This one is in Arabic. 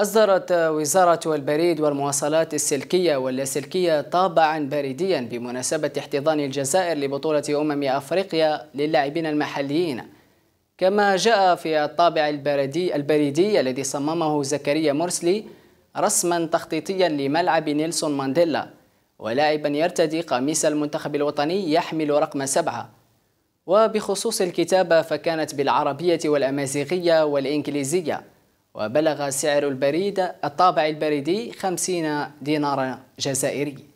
أصدرت وزارة البريد والمواصلات السلكية واللاسلكية طابعا بريديا بمناسبة احتضان الجزائر لبطولة أمم أفريقيا للاعبين المحليين كما جاء في الطابع البريدي, البريدي الذي صممه زكريا مرسلي رسما تخطيطيا لملعب نيلسون مانديلا ولاعبا يرتدي قميص المنتخب الوطني يحمل رقم سبعة وبخصوص الكتابة فكانت بالعربية والأمازيغية والإنجليزية وبلغ سعر البريد الطابع البريدي 50 دينارا جزائري